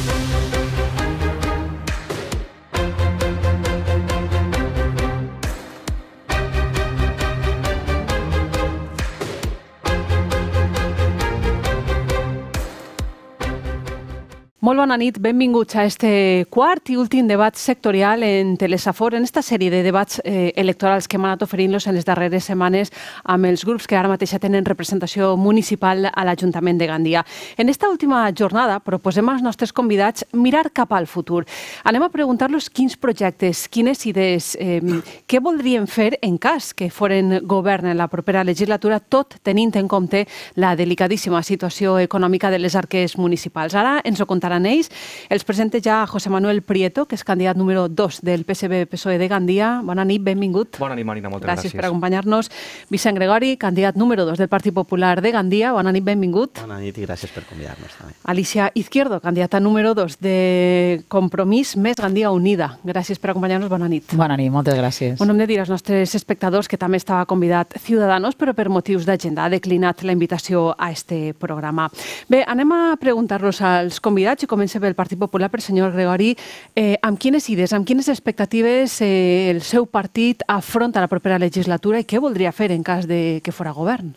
Thank you. Molt bona nit, benvinguts a este quart i últim debat sectorial en Telesafor, en esta sèrie de debats eh, electorals que hem anat oferint-los en les darreres setmanes amb els grups que ara mateix tenen representació municipal a l'Ajuntament de Gandia. En esta última jornada proposem als nostres convidats mirar cap al futur. Anem a preguntar-los quins projectes, quines idees, eh, què voldrien fer en cas que foren govern en la propera legislatura, tot tenint en compte la delicadíssima situació econòmica de les arques municipals. Ara ens ho contaran Anéis. Els presenta ja José Manuel Prieto, que és candidat número 2 del PSB-PSOE de Gandia. Bona nit, benvingut. Bona nit, Marina, moltes gràcies. Gràcies per acompanyar-nos. Vicent Gregori, candidat número 2 del Partit Popular de Gandia. Bona nit, benvingut. Bona nit i gràcies per convidar-nos també. Alicia Izquierdo, candidata número 2 de Compromís més Gandia Unida. Gràcies per acompanyar-nos, bona nit. Bona nit, moltes gràcies. Un hem de dir als nostres espectadors que també estava convidat Ciudadanos, però per motius d'agenda ha declinat la invitació a este programa. Bé, anem a preguntar-los als convidats Comença pel Partit Popular, per senyor Gregori. Eh, amb quines idees, amb quines expectatives eh, el seu partit afronta la propera legislatura i què voldria fer en cas de que fora govern?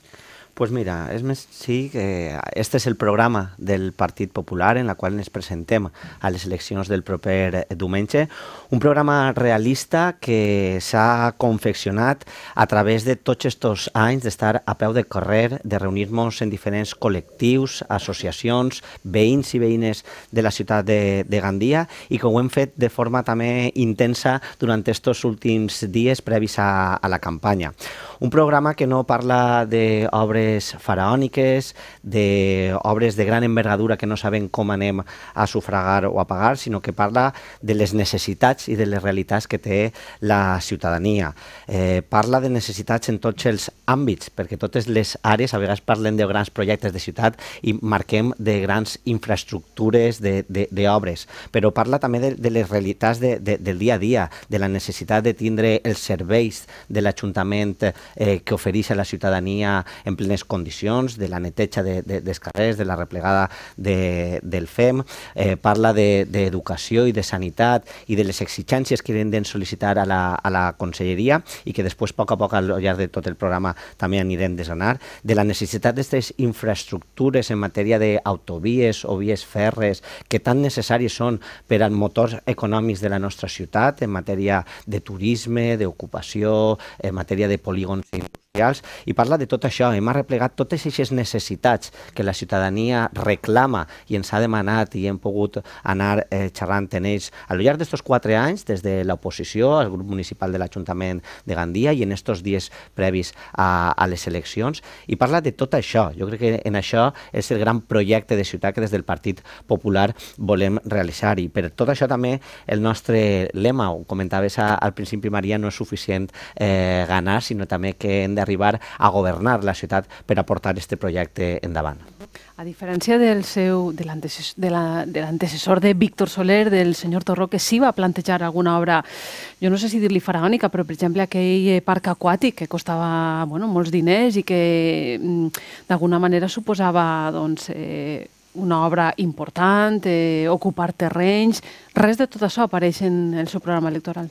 Pues mira, és més, sí que este és el programa del Partit Popular en la qual ens presentem a les eleccions del proper eh, diumenge. Un programa realista que s'ha confeccionat a través de tots aquests anys d'estar a peu de carrer, de reunir-nos en diferents col·lectius, associacions, veïns i veïnes de la ciutat de, de Gandia i que ho hem fet de forma també intensa durant aquests últims dies previs a, a la campanya. Un programa que no parla d'obres d'obres faraòniques, d'obres de gran envergadura que no sabem com anem a sufragar o a pagar, sinó que parla de les necessitats i de les realitats que té la ciutadania. Eh, parla de necessitats en tots els àmbits, perquè totes les àrees, a vegades parlem de grans projectes de ciutat i marquem de grans infraestructures d'obres, però parla també de, de les realitats de, de, del dia a dia, de la necessitat de tindre els serveis de l'Ajuntament eh, que ofereix a la ciutadania en plena les condicions, de la neteja de, de, dels carrers, de la replegada de, del FEM, eh, parla d'educació de, de i de sanitat i de les exigències que hem de sol·licitar a la, a la conselleria i que després, a poc a poc, al llarg de tot el programa també anirem desanar, de la necessitat d'aquestes infraestructures en matèria d'autovies o vies ferres que tan necessàries són per als motors econòmics de la nostra ciutat en matèria de turisme, d'ocupació, en matèria de polígons socials i parla de tot això. Hem arreplegat totes aquestes necessitats que la ciutadania reclama i ens ha demanat i hem pogut anar eh, xerrant en ells al llarg d'aquests quatre anys, des de l'oposició, al grup municipal de l'Ajuntament de Gandia i en aquests dies previs a, a les eleccions, i parla de tot això. Jo crec que en això és el gran projecte de ciutat que des del Partit Popular volem realitzar i per tot això també el nostre lema, ho comentaves al principi, Maria, no és suficient eh, ganar, sinó també que hem de d'arribar a governar la ciutat per a portar aquest projecte endavant. A diferència del seu, de l'antecessor de, de, de Víctor Soler, del senyor Torró, que sí va plantejar alguna obra, jo no sé si dir-li faraònica, però per exemple aquell eh, parc aquàtic que costava bueno, molts diners i que mm, d'alguna manera suposava doncs, eh, una obra important, eh, ocupar terrenys, res de tot això apareix en el seu programa electoral.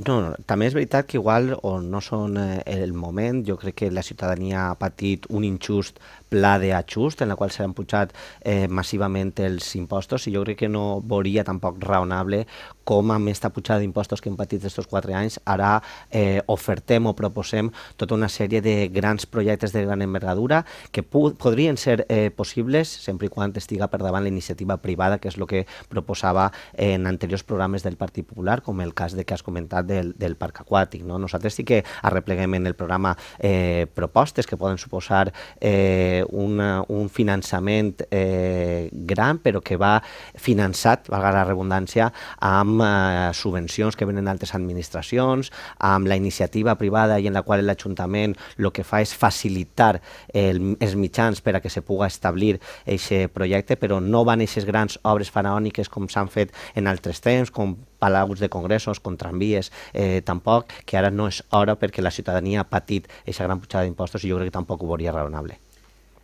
No, no, també és veritat que igual o no són eh, el moment, jo crec que la ciutadania ha patit un injust pla d'ajust en la qual s'han pujat eh, massivament els impostos i jo crec que no veuria tampoc raonable com amb aquesta pujada d'impostos que hem patit aquests quatre anys, ara eh, ofertem o proposem tota una sèrie de grans projectes de gran envergadura que podrien ser eh, possibles sempre i quan estiga per davant la iniciativa privada, que és el que proposava eh, en anteriors programes del Partit Popular, com el cas de que has comentat del, del parc aquàtic. No? Nosaltres sí que arrepleguem en el programa eh, propostes que poden suposar eh, eh, una, un finançament eh, gran, però que va finançat, valga la redundància, amb eh, subvencions que venen d'altres administracions, amb la iniciativa privada i en la qual l'Ajuntament el que fa és facilitar el, els mitjans per a que se puga establir aquest projecte, però no van aquestes grans obres faraòniques com s'han fet en altres temps, com palaus de congressos, com tramvies, eh, tampoc, que ara no és hora perquè la ciutadania ha patit aquesta gran pujada d'impostos i jo crec que tampoc ho veuria raonable.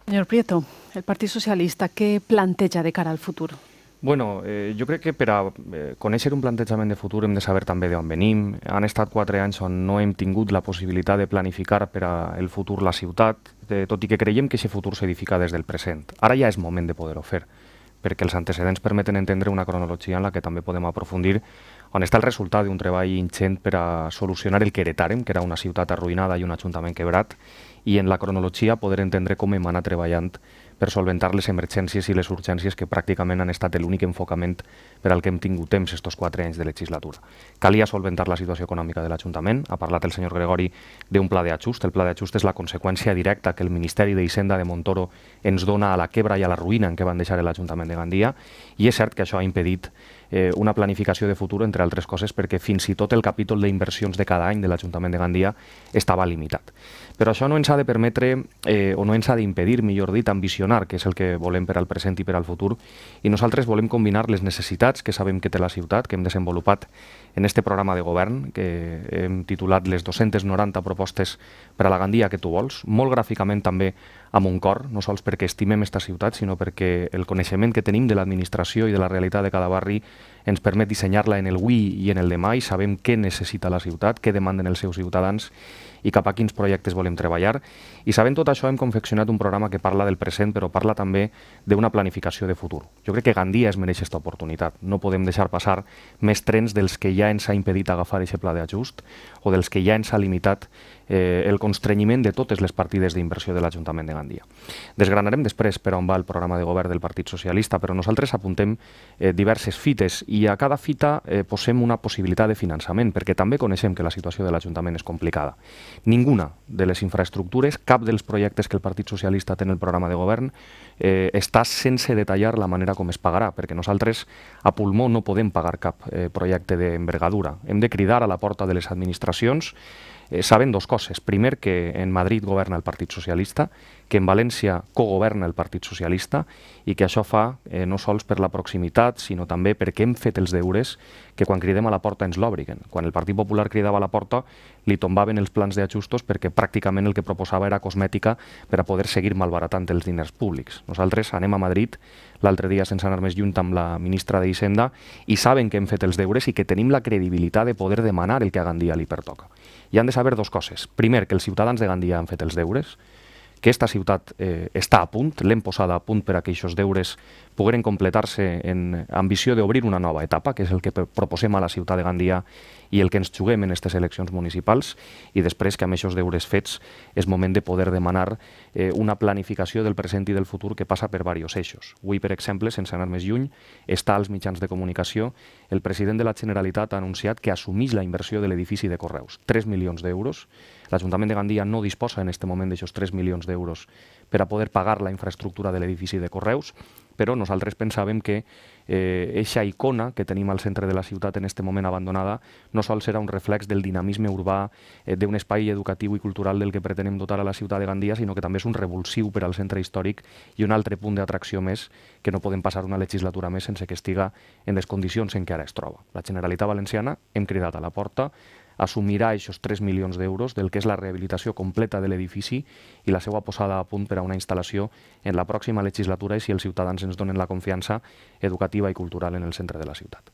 Senyor Prieto, el Partit Socialista, què planteja de cara al futur? Bueno, eh, jo crec que per a eh, conèixer un plantejament de futur hem de saber també d'on venim. Han estat quatre anys on no hem tingut la possibilitat de planificar per a el futur la ciutat, eh, tot i que creiem que aquest futur s'edifica des del present. Ara ja és moment de poder-ho fer, perquè els antecedents permeten entendre una cronologia en la que també podem aprofundir on està el resultat d'un treball ingent per a solucionar el que heretàrem, que era una ciutat arruïnada i un ajuntament quebrat, i en la cronologia poder entendre com hem anat treballant per solventar les emergències i les urgències que pràcticament han estat l'únic enfocament per al que hem tingut temps estos quatre anys de legislatura. Calia solventar la situació econòmica de l'Ajuntament. Ha parlat el senyor Gregori d'un pla d'ajust. El pla d'ajust és la conseqüència directa que el Ministeri d'Hisenda de Montoro ens dona a la quebra i a la ruïna en què van deixar l'Ajuntament de Gandia i és cert que això ha impedit eh, una planificació de futur, entre altres coses, perquè fins i tot el capítol d'inversions de cada any de l'Ajuntament de Gandia estava limitat. Però això no ens ha de permetre, eh, o no ens ha d'impedir, millor dit, ambicionar, que és el que volem per al present i per al futur, i nosaltres volem combinar les necessitats que sabem que té la ciutat, que hem desenvolupat en este programa de govern, que hem titulat les 290 propostes per a la Gandia que tu vols, molt gràficament també un cor, no sols perquè estimem aquesta ciutat, sinó perquè el coneixement que tenim de l'administració i de la realitat de cada barri ens permet dissenyar-la en el avui i en el demà i sabem què necessita la ciutat, què demanden els seus ciutadans i cap a quins projectes volem treballar. I sabent tot això hem confeccionat un programa que parla del present però parla també d'una planificació de futur. Jo crec que Gandia es mereix aquesta oportunitat. No podem deixar passar més trens dels que ja ens ha impedit agafar aquest pla d'ajust o dels que ja ens ha limitat eh, el constrenyiment de totes les partides d'inversió de l'Ajuntament de Gandia. Desgranarem després per on va el programa de govern del Partit Socialista, però nosaltres apuntem eh, diverses fites i a cada fita eh, posem una possibilitat de finançament, perquè també coneixem que la situació de l'Ajuntament és complicada. Ninguna de les infraestructures, cap dels projectes que el Partit Socialista té en el programa de govern, eh, està sense detallar la manera com es pagarà, perquè nosaltres a pulmó no podem pagar cap eh, projecte d'envergadura. Hem de cridar a la porta de les administracions Eh, saben dos cosas... Primer, que en Madrid gobierna el Partido Socialista que en València cogoverna el Partit Socialista i que això fa eh, no sols per la proximitat, sinó també perquè hem fet els deures que quan cridem a la porta ens l'obriguen. Quan el Partit Popular cridava a la porta, li tombaven els plans d'ajustos perquè pràcticament el que proposava era cosmètica per a poder seguir malbaratant els diners públics. Nosaltres anem a Madrid l'altre dia sense anar més lluny amb la ministra d'Hisenda i saben que hem fet els deures i que tenim la credibilitat de poder demanar el que a Gandia li pertoca. I han de saber dos coses. Primer, que els ciutadans de Gandia han fet els deures, que esta ciutat eh, està a punt, l'hem posada a punt per a que aquests deures pogueren completar-se en ambició d'obrir una nova etapa, que és el que proposem a la ciutat de Gandia i el que ens juguem en aquestes eleccions municipals, i després que amb aquests deures fets és moment de poder demanar eh, una planificació del present i del futur que passa per diversos eixos. Avui, per exemple, sense anar més lluny, està als mitjans de comunicació, el president de la Generalitat ha anunciat que assumís la inversió de l'edifici de Correus, 3 milions d'euros. L'Ajuntament de Gandia no disposa en aquest moment d'aquests 3 milions d'euros per a poder pagar la infraestructura de l'edifici de Correus, però nosaltres pensàvem que eh, eixa icona que tenim al centre de la ciutat en este moment abandonada no sols era un reflex del dinamisme urbà, eh, d'un espai educatiu i cultural del que pretenem dotar a la ciutat de Gandia, sinó que també és un revulsiu per al centre històric i un altre punt d'atracció més que no podem passar una legislatura més sense que estiga en les condicions en què ara es troba. La Generalitat Valenciana hem cridat a la porta, assumirà aquests 3 milions d'euros del que és la rehabilitació completa de l'edifici i la seva posada a punt per a una instal·lació en la pròxima legislatura i si els ciutadans ens donen la confiança educativa i cultural en el centre de la ciutat.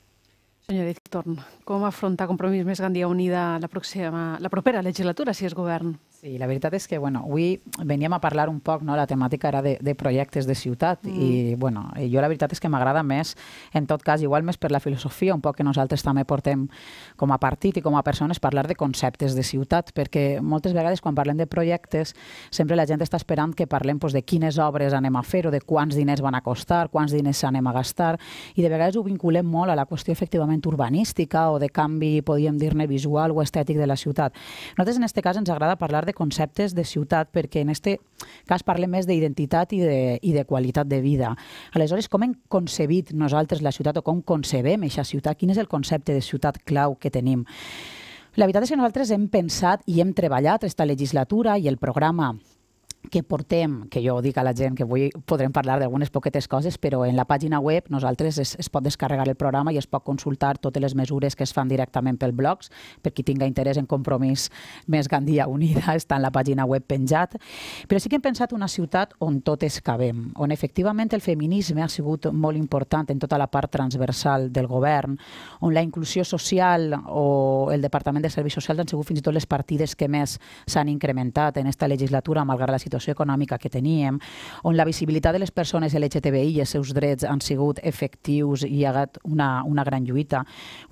Senyor Dictorn, com afronta Compromís més Gandia Unida la, pròxima, la propera legislatura si és govern? Sí, la veritat és que bueno, avui veníem a parlar un poc, no? la temàtica era de, de projectes de ciutat mm. i bueno, jo la veritat és que m'agrada més, en tot cas, igual més per la filosofia, un poc que nosaltres també portem com a partit i com a persones parlar de conceptes de ciutat, perquè moltes vegades quan parlem de projectes sempre la gent està esperant que parlem doncs, de quines obres anem a fer o de quants diners van a costar, quants diners anem a gastar i de vegades ho vinculem molt a la qüestió efectivament urbanística o de canvi, podríem dir-ne, visual o estètic de la ciutat. Nosaltres en aquest cas ens agrada parlar de conceptes de ciutat, perquè en aquest cas parlem més d'identitat i, de, i de qualitat de vida. Aleshores, com hem concebit nosaltres la ciutat o com concebem aquesta ciutat? Quin és el concepte de ciutat clau que tenim? La veritat és que nosaltres hem pensat i hem treballat aquesta legislatura i el programa que portem, que jo dic a la gent que avui podrem parlar d'algunes poquetes coses, però en la pàgina web nosaltres es, es pot descarregar el programa i es pot consultar totes les mesures que es fan directament pel blogs, per qui tinga interès en compromís més Gandia Unida, està en la pàgina web penjat. Però sí que hem pensat una ciutat on tot es cabem, on efectivament el feminisme ha sigut molt important en tota la part transversal del govern, on la inclusió social o el Departament de Serveis Socials han sigut fins i tot les partides que més s'han incrementat en aquesta legislatura, malgrat la situació situació econòmica que teníem, on la visibilitat de les persones LGTBI i els seus drets han sigut efectius i hi ha hagut una, una gran lluita.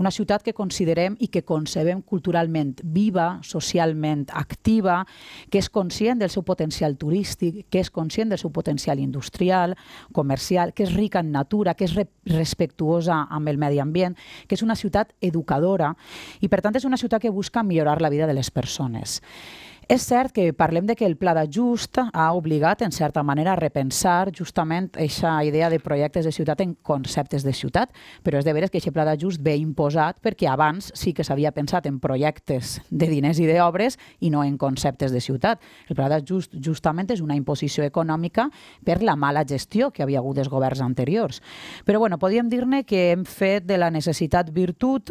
Una ciutat que considerem i que concebem culturalment viva, socialment activa, que és conscient del seu potencial turístic, que és conscient del seu potencial industrial, comercial, que és rica en natura, que és re respectuosa amb el medi ambient, que és una ciutat educadora i, per tant, és una ciutat que busca millorar la vida de les persones. És cert que parlem de que el pla d'ajust ha obligat, en certa manera, a repensar justament aquesta idea de projectes de ciutat en conceptes de ciutat, però és de veres que aquest pla d'ajust ve imposat perquè abans sí que s'havia pensat en projectes de diners i d'obres i no en conceptes de ciutat. El pla d'ajust justament és una imposició econòmica per la mala gestió que havia hagut dels governs anteriors. Però bueno, podríem dir-ne que hem fet de la necessitat virtut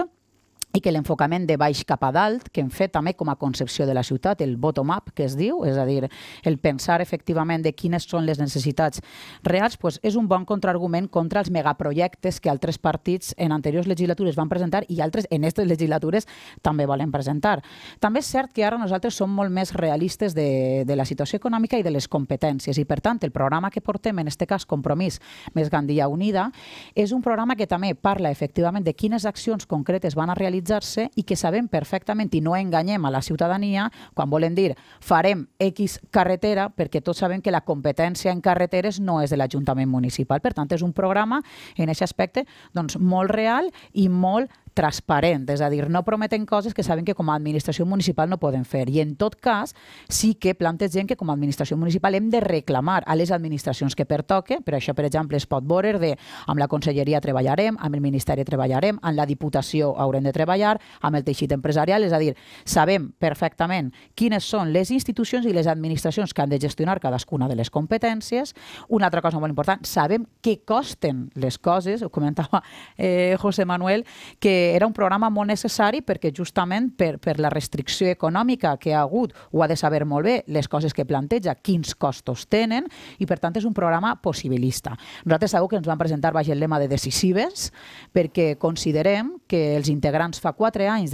i que l'enfocament de baix cap a dalt, que hem fet també com a concepció de la ciutat, el bottom-up, que es diu, és a dir, el pensar efectivament de quines són les necessitats reals, doncs és un bon contraargument contra els megaprojectes que altres partits en anteriors legislatures van presentar i altres en aquestes legislatures també volen presentar. També és cert que ara nosaltres som molt més realistes de, de la situació econòmica i de les competències i, per tant, el programa que portem, en aquest cas Compromís més Gandia Unida, és un programa que també parla efectivament de quines accions concretes van a realitzar actualitzar-se i que sabem perfectament i no enganyem a la ciutadania quan volen dir farem X carretera perquè tots sabem que la competència en carreteres no és de l'Ajuntament Municipal. Per tant, és un programa en aquest aspecte doncs, molt real i molt transparent, és a dir, no prometen coses que saben que com a administració municipal no poden fer. I en tot cas, sí que plantegem que com a administració municipal hem de reclamar a les administracions que pertoque, però això, per exemple, es pot veure de amb la conselleria treballarem, amb el ministeri treballarem, amb la Diputació haurem de treballar, amb el teixit empresarial, és a dir, sabem perfectament quines són les institucions i les administracions que han de gestionar cadascuna de les competències. Una altra cosa molt important, sabem què costen les coses, ho comentava eh, José Manuel, que eh, era un programa molt necessari perquè justament per, per la restricció econòmica que ha hagut, ho ha de saber molt bé, les coses que planteja, quins costos tenen, i per tant és un programa possibilista. Nosaltres segur que ens van presentar baix el lema de decisives, perquè considerem que els integrants fa quatre anys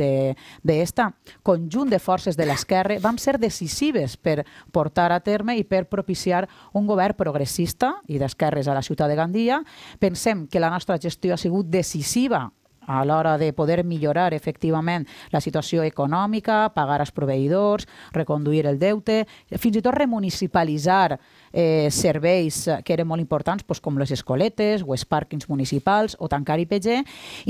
d'esta conjunt de forces de l'esquerra vam ser decisives per portar a terme i per propiciar un govern progressista i d'esquerres a la ciutat de Gandia. Pensem que la nostra gestió ha sigut decisiva a l'hora de poder millorar efectivament la situació econòmica, pagar els proveïdors, reconduir el deute, fins i tot remunicipalitzar eh, serveis que eren molt importants doncs com les escoletes o els pàrquings municipals o tancar IPG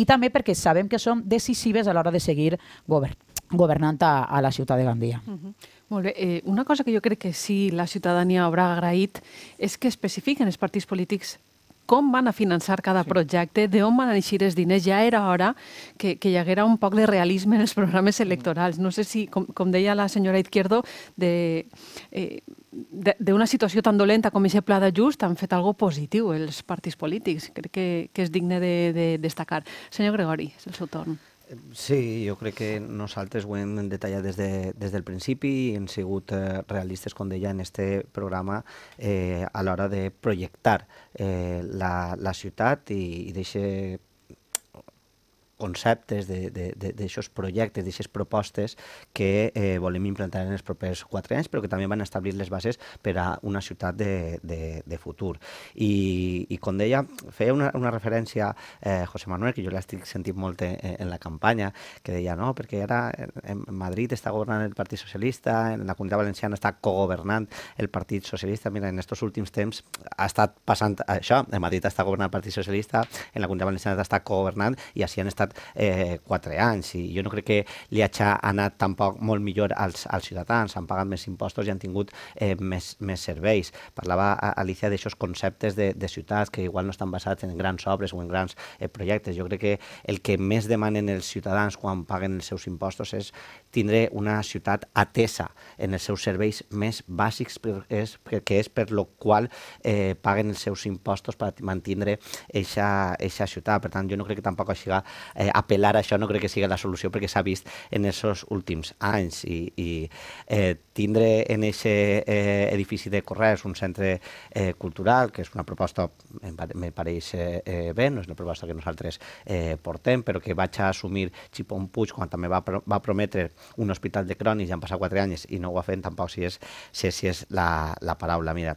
i també perquè sabem que som decisives a l'hora de seguir govern governant a, a la ciutat de Gandia. Uh -huh. Molt bé. Eh, una cosa que jo crec que sí la ciutadania haurà agraït és que especifiquen els partits polítics com van a finançar cada projecte, de on van eixir els diners. Ja era hora que, que hi haguera un poc de realisme en els programes mm. electorals. No sé si, com, com deia la senyora Izquierdo, de... Eh, d'una situació tan dolenta com aquest pla d'ajust han fet algo positiu els partits polítics. Crec que, que és digne de, de destacar. Senyor Gregori, és el seu torn. Sí, jo crec que nosaltres ho hem detallat des, de, des del principi i hem sigut eh, realistes, com deia, en aquest programa eh, a l'hora de projectar eh, la, la ciutat i, i deixar conceptes, d'aquests projectes, d'aquestes propostes que eh, volem implantar en els propers quatre anys, però que també van establir les bases per a una ciutat de, de, de futur. I, I com deia, feia una, una referència eh, José Manuel, que jo l'estic sentint molt eh, en, en la campanya, que deia, no, perquè ara en Madrid està governant el Partit Socialista, en la Comunitat Valenciana està cogovernant el Partit Socialista, mira, en aquests últims temps ha estat passant això, en Madrid està governant el Partit Socialista, en la Comunitat Valenciana està cogovernant i així han estat passat eh, quatre anys i jo no crec que li ha anat tampoc molt millor als, als ciutadans, han pagat més impostos i han tingut eh, més, més serveis. Parlava eh, Alicia d'aixòs conceptes de, de ciutats que igual no estan basats en grans obres o en grans eh, projectes. Jo crec que el que més demanen els ciutadans quan paguen els seus impostos és tindré una ciutat atesa en els seus serveis més bàsics per, és, que és per lo qual eh, paguen els seus impostos per mantindre aquesta ciutat. Per tant, jo no crec que tampoc siga eh, apel·lar a això, no crec que sigui la solució perquè s'ha vist en aquests últims anys i, i eh, tindre en aquest eh, edifici de Correus un centre eh, cultural, que és una proposta, em pareix eh, eh, bé, no és una proposta que nosaltres eh, portem, però que vaig assumir Xipon Puig quan també va, va prometre un hospital de crònics, ja han passat quatre anys i no ho ha fet, tampoc si és, si és, si és la, la paraula. Mira,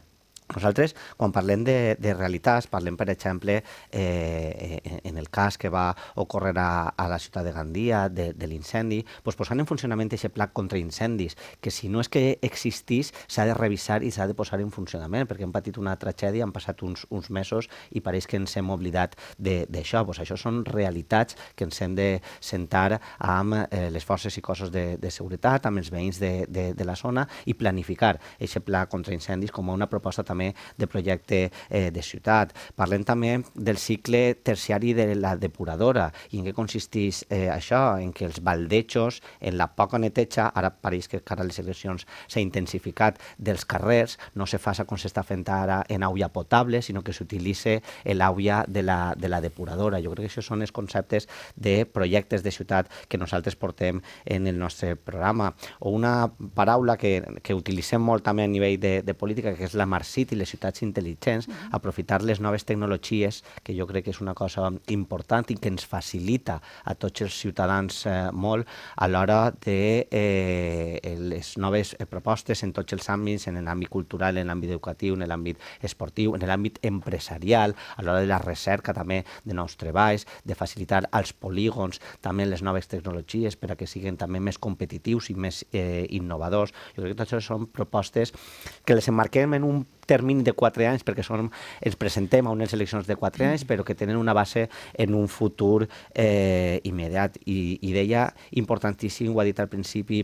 nosaltres, quan parlem de, de realitats, parlem, per exemple, eh, eh, en el cas que va ocórrer a, a la ciutat de Gandia, de, de l'incendi, doncs posant en funcionament aquest pla contra incendis, que si no és que existís, s'ha de revisar i s'ha de posar en funcionament, perquè hem patit una tragèdia, han passat uns, uns mesos i pareix que ens hem oblidat d'això. Doncs això són realitats que ens hem de sentar amb eh, les forces i cossos de, de seguretat, amb els veïns de, de, de la zona i planificar aquest pla contra incendis com a una proposta també també de projecte eh, de ciutat. Parlem també del cicle terciari de la depuradora i en què consisteix eh, això, en que els baldejos, en la poca neteja, ara pareix que cara a les eleccions s'ha intensificat dels carrers, no se fa com s'està fent ara en aigua potable, sinó que s'utilitza l'aigua de, la, de la depuradora. Jo crec que això són els conceptes de projectes de ciutat que nosaltres portem en el nostre programa. O una paraula que, que utilitzem molt també a nivell de, de política, que és la marxista, i les ciutats intel·ligents, mm -hmm. aprofitar les noves tecnologies, que jo crec que és una cosa important i que ens facilita a tots els ciutadans eh, molt a l'hora de eh, les noves eh, propostes en tots els àmbits, en l'àmbit cultural, en l'àmbit educatiu, en l'àmbit esportiu, en l'àmbit empresarial, a l'hora de la recerca també de nous treballs, de facilitar als polígons també les noves tecnologies per a que siguin també més competitius i més eh, innovadors. Jo crec que tot això són propostes que les emmarquem en un termini de 4 anys, perquè som, ens presentem a unes eleccions de 4 anys, mm. però que tenen una base en un futur eh, immediat. I, I deia, importantíssim, ho ha dit al principi,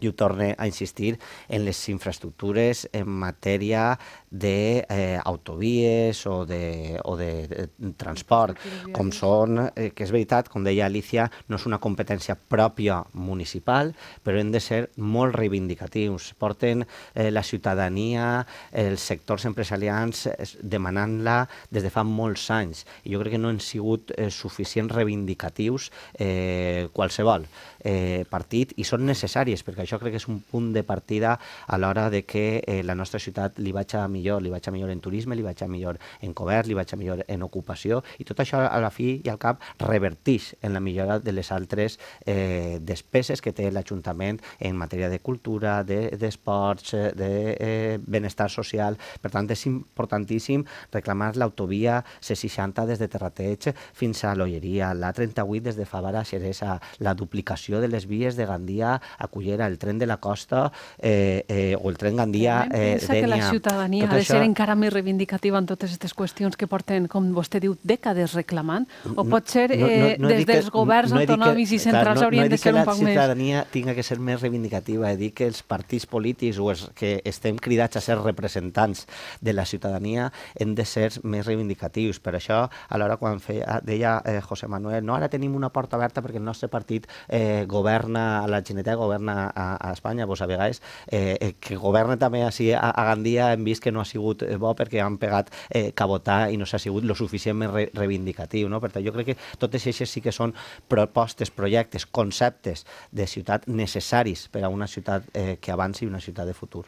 i ho torne a insistir, en les infraestructures en matèria d'autovies eh, o, de, o de eh, transport, com són, eh, que és veritat, com deia Alicia, no és una competència pròpia municipal, però hem de ser molt reivindicatius. Porten eh, la ciutadania, els sectors empresarials demanant-la des de fa molts anys, i jo crec que no han sigut eh, suficients reivindicatius eh, qualsevol eh, partit i són necessàries, perquè això crec que és un punt de partida a l'hora de que eh, la nostra ciutat li vaig a millor, li vaig a millor en turisme, li vaig a millor en comerç, li vaig a millor en ocupació, i tot això a la fi i al cap revertix en la millora de les altres eh, despeses que té l'Ajuntament en matèria de cultura, d'esports, de, eh, de eh, benestar social. Per tant, és importantíssim reclamar l'autovia C60 des de Terrateig fins a l'Olleria, la 38 des de Favara a Xeresa, la duplicació millor de les vies de Gandia a Cullera, el tren de la costa eh, eh, o el tren Gandia eh, Pensa Denia. que la ciutadania tot ha de això... ser encara més reivindicativa en totes aquestes qüestions que porten, com vostè diu, dècades reclamant? O no, ser eh, no, no, no des dels governs no, no autonòmics que, i centrals clar, no, haurien no de ser un poc més... No que la ciutadania tinga que ser més reivindicativa, he dit que els partits polítics o els que estem cridats a ser representants de la ciutadania hem de ser més reivindicatius. Per això, a l'hora quan feia, deia eh, José Manuel, no, ara tenim una porta oberta perquè el nostre partit eh, eh, governa a la Xineta, governa a, a Espanya, vos a vegades eh, eh, que governa també així a, a Gandia hem vist que no ha sigut bo perquè han pegat eh, cabotà i no s'ha sigut lo suficientment re reivindicatiu. No? Per tant, jo crec que totes aquestes sí que són propostes, projectes, conceptes de ciutat necessaris per a una ciutat eh, que avanci i una ciutat de futur.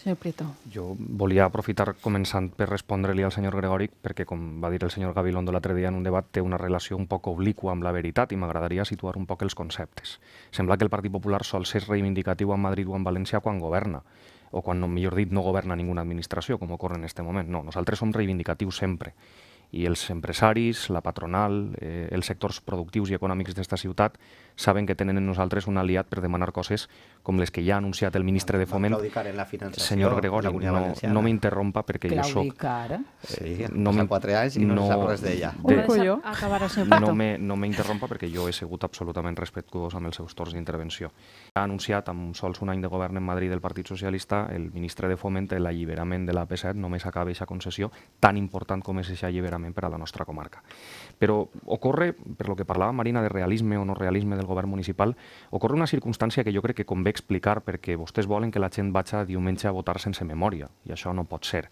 Senyor Prieto. Jo volia aprofitar començant per respondre-li al senyor Gregori, perquè com va dir el senyor Gabilondo l'altre dia en un debat, té una relació un poc obliqua amb la veritat i m'agradaria situar un poc els conceptes. Sembla que el Partit Popular sol ser reivindicatiu a Madrid o en València quan governa o quan, millor dit, no governa ninguna administració, com ocorre en este moment. No, nosaltres som reivindicatius sempre i els empresaris, la patronal, eh, els sectors productius i econòmics d'esta ciutat saben que tenen en nosaltres un aliat per demanar coses com les que ja ha anunciat el ministre de Foment. En la Senyor Gregori, no, no m'interrompa perquè Claudicar. jo soc... Eh, sí, no quatre anys i no, no sap res d'ella. De, de acabar no me, no m'interrompa perquè jo he sigut absolutament respectuós amb els seus torns d'intervenció. Ha anunciat amb sols un any de govern en Madrid del Partit Socialista el ministre de Foment l'alliberament de l'AP7, només acaba aquesta concessió, tan important com és aquest alliberament específicament per a la nostra comarca. Però ocorre, per lo que parlava Marina de realisme o no realisme del govern municipal, ocorre una circumstància que jo crec que convé explicar perquè vostès volen que la gent vagi diumenge a votar sense memòria, i això no pot ser.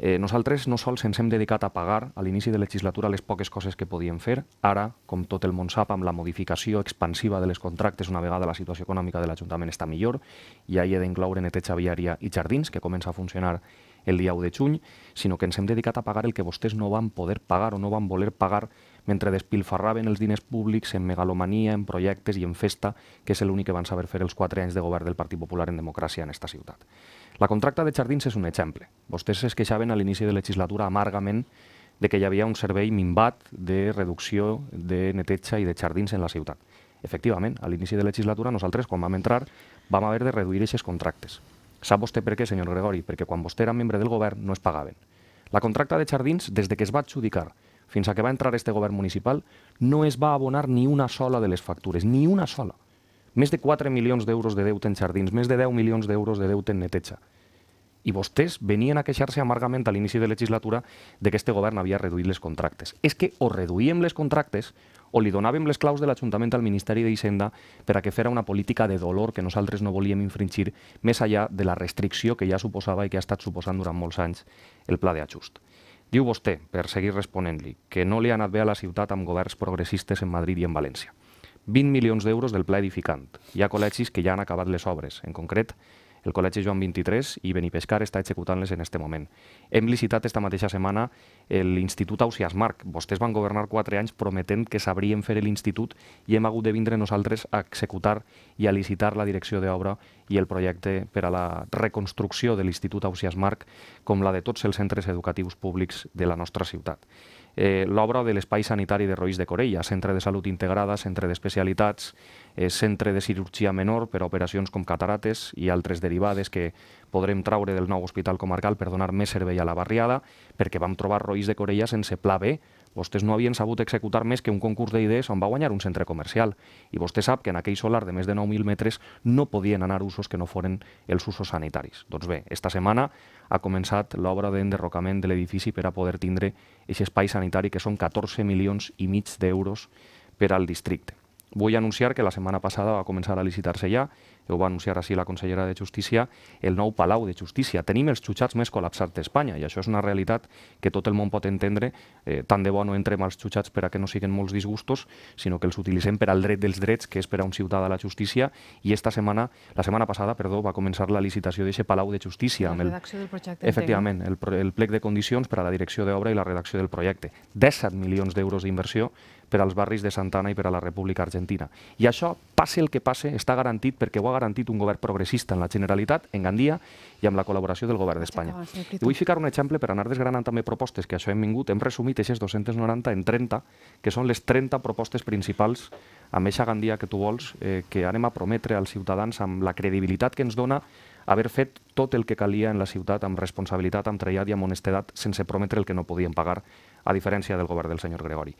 Eh, nosaltres no sols ens hem dedicat a pagar a l'inici de legislatura les poques coses que podíem fer, ara, com tot el món sap, amb la modificació expansiva de les contractes una vegada la situació econòmica de l'Ajuntament està millor, i ja hi he d'incloure neteja viària i jardins, que comença a funcionar el dia 1 de juny, sinó que ens hem dedicat a pagar el que vostès no van poder pagar o no van voler pagar mentre despilfarraven els diners públics en megalomania, en projectes i en festa, que és l'únic que van saber fer els quatre anys de govern del Partit Popular en democràcia en aquesta ciutat. La contracta de jardins és un exemple. Vostès es queixaven a l'inici de legislatura amargament de que hi havia un servei minvat de reducció de neteja i de jardins en la ciutat. Efectivament, a l'inici de legislatura nosaltres, quan vam entrar, vam haver de reduir aquests contractes. Sap vostè per què, senyor Gregori? Perquè quan vostè era membre del govern no es pagaven. La contracta de jardins, des de que es va adjudicar fins a que va entrar este govern municipal, no es va abonar ni una sola de les factures, ni una sola. Més de 4 milions d'euros de deute en jardins, més de 10 milions d'euros de deute en neteja. I vostès venien a queixar-se amargament a l'inici de legislatura de que este govern havia reduït les contractes. És que o reduïem les contractes o li donàvem les claus de l'Ajuntament al Ministeri d'Hisenda per a que fera una política de dolor que nosaltres no volíem infringir més allà de la restricció que ja suposava i que ha estat suposant durant molts anys el pla d'ajust. Diu vostè, per seguir responent-li, que no li ha anat bé a la ciutat amb governs progressistes en Madrid i en València. 20 milions d'euros del pla edificant. Hi ha col·legis que ja han acabat les obres. En concret, el Col·legi Joan 23 i Benipescar està executant-les en aquest moment. Hem licitat esta mateixa setmana l'Institut Ausias Marc. Vostès van governar quatre anys prometent que sabrien fer l'institut i hem hagut de vindre nosaltres a executar i a licitar la direcció d'obra i el projecte per a la reconstrucció de l'Institut Ausias Marc com la de tots els centres educatius públics de la nostra ciutat eh, l'obra de l'Espai Sanitari de Roís de Corella, centre de salut integrada, centre d'especialitats, eh, centre de cirurgia menor per a operacions com catarates i altres derivades que podrem traure del nou hospital comarcal per donar més servei a la barriada, perquè vam trobar Roís de Corella sense pla B vostès no havien sabut executar més que un concurs d'idees on va guanyar un centre comercial. I vostè sap que en aquell solar de més de 9.000 metres no podien anar usos que no foren els usos sanitaris. Doncs bé, esta setmana ha començat l'obra d'enderrocament de l'edifici per a poder tindre aquest espai sanitari que són 14 milions i mig d'euros per al districte. Vull anunciar que la setmana passada va començar a licitar-se ja ho va anunciar així la consellera de Justícia, el nou Palau de Justícia. Tenim els jutjats més col·lapsats d'Espanya i això és una realitat que tot el món pot entendre. Eh, tant de bo no entrem als jutjats per a que no siguin molts disgustos, sinó que els utilitzem per al dret dels drets, que és per a un ciutadà de la justícia. I esta setmana, la setmana passada, perdó, va començar la licitació d'aquest Palau de Justícia. La redacció amb el, del projecte. Efectivament, el, el plec de condicions per a la direcció d'obra i la redacció del projecte. 17 milions d'euros d'inversió per als barris de Santana i per a la República Argentina. I això, passe el que passe, està garantit perquè ho ha garantit un govern progressista en la Generalitat, en Gandia i amb la col·laboració del govern d'Espanya. I vull ficar un exemple per anar desgranant també propostes que això hem vingut. Hem resumit aquestes 290 en 30, que són les 30 propostes principals amb aquesta Gandia que tu vols, eh, que anem a prometre als ciutadans amb la credibilitat que ens dona haver fet tot el que calia en la ciutat amb responsabilitat, amb trellat i amb honestedat, sense prometre el que no podien pagar, a diferència del govern del senyor Gregori.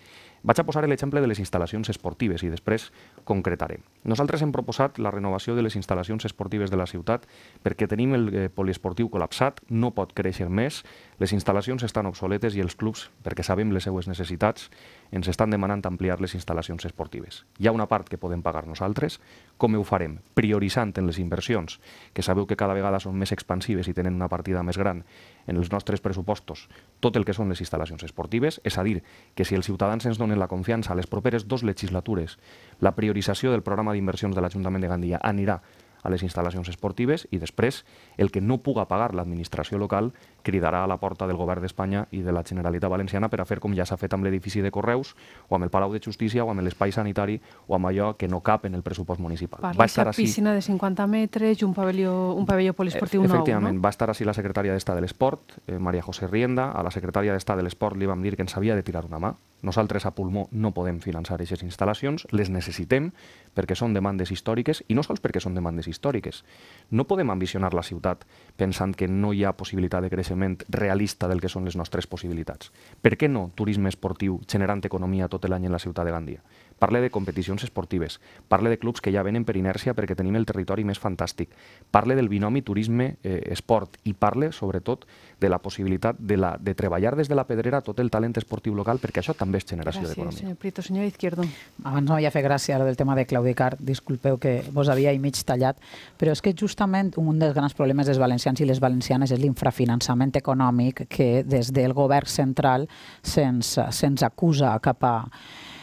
Vaig a posar l'exemple de les instal·lacions esportives i després concretaré. Nosaltres hem proposat la renovació de les instal·lacions esportives de la ciutat perquè tenim el eh, poliesportiu col·lapsat, no pot créixer més, les instal·lacions estan obsoletes i els clubs, perquè sabem les seues necessitats, ens estan demanant ampliar les instal·lacions esportives. Hi ha una part que podem pagar nosaltres. Com ho farem? Prioritzant en les inversions, que sabeu que cada vegada són més expansives i tenen una partida més gran en els nostres pressupostos, tot el que són les instal·lacions esportives, és a dir, que si els ciutadans ens donen donen la confiança a les properes dues legislatures la priorització del programa d'inversions de l'Ajuntament de Gandia anirà a les instal·lacions esportives i després el que no puga pagar l'administració local cridarà a la porta del govern d'Espanya i de la Generalitat Valenciana per a fer com ja s'ha fet amb l'edifici de Correus o amb el Palau de Justícia o amb l'espai sanitari o amb allò que no cap en el pressupost municipal. va estar així... piscina de 50 metres i un pavelló, un pavelló poliesportiu nou, Efectivament, va estar així la secretària d'Estat de l'Esport, eh, Maria José Rienda, a la secretària d'Estat de l'Esport li vam dir que ens havia de tirar una mà. Nosaltres a pulmó no podem finançar aquestes instal·lacions, les necessitem perquè són demandes històriques i no sols perquè són demandes històriques. No podem ambicionar la ciutat pensant que no hi ha possibilitat de créixer creixement realista del que són les nostres possibilitats. Per què no turisme esportiu generant economia tot l'any en la ciutat de Gandia? Parle de competicions esportives, parle de clubs que ja venen per inèrcia perquè tenim el territori més fantàstic, parle del binomi turisme-esport eh, i parle, sobretot, de la possibilitat de, la, de treballar des de la pedrera tot el talent esportiu local perquè això també és generació d'economia. Gràcies, senyor Prieto. Senyor Izquierdo. Abans no havia fet gràcia ara del tema de claudicar, disculpeu que vos havia i mig tallat, però és que justament un dels grans problemes dels valencians i les valencianes és l'infrafinançament econòmic que des del govern central se'ns se acusa cap a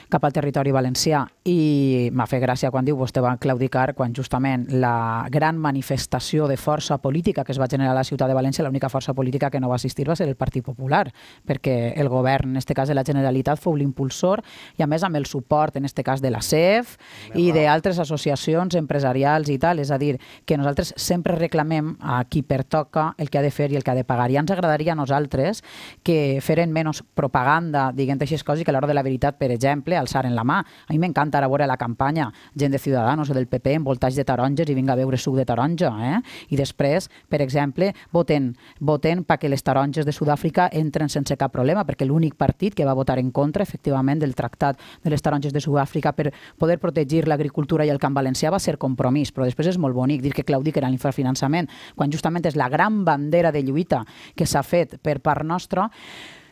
cap al territori valencià. I m'ha fet gràcia quan diu vostè va claudicar quan justament la gran manifestació de força política que es va generar a la ciutat de València, l'única força política que no va assistir va ser el Partit Popular, perquè el govern, en aquest cas de la Generalitat, fou l'impulsor i a més amb el suport, en aquest cas de la CEF i d'altres associacions empresarials i tal. És a dir, que nosaltres sempre reclamem a qui pertoca el que ha de fer i el que ha de pagar. I ens agradaria a nosaltres que feren menys propaganda, diguem així, coses, que a l'hora de la veritat, per exemple, alçar en la mà. A mi m'encanta ara veure la campanya, gent de Ciudadanos o del PP en voltatge de taronges i vinga a veure suc de taronja. Eh? I després, per exemple, voten, voten perquè les taronges de Sud-àfrica entren sense cap problema, perquè l'únic partit que va votar en contra, efectivament, del tractat de les taronges de Sud-àfrica per poder protegir l'agricultura i el camp valencià va ser compromís, però després és molt bonic dir que Claudi que era l'infrafinançament, quan justament és la gran bandera de lluita que s'ha fet per part nostra,